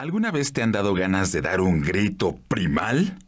¿Alguna vez te han dado ganas de dar un grito primal?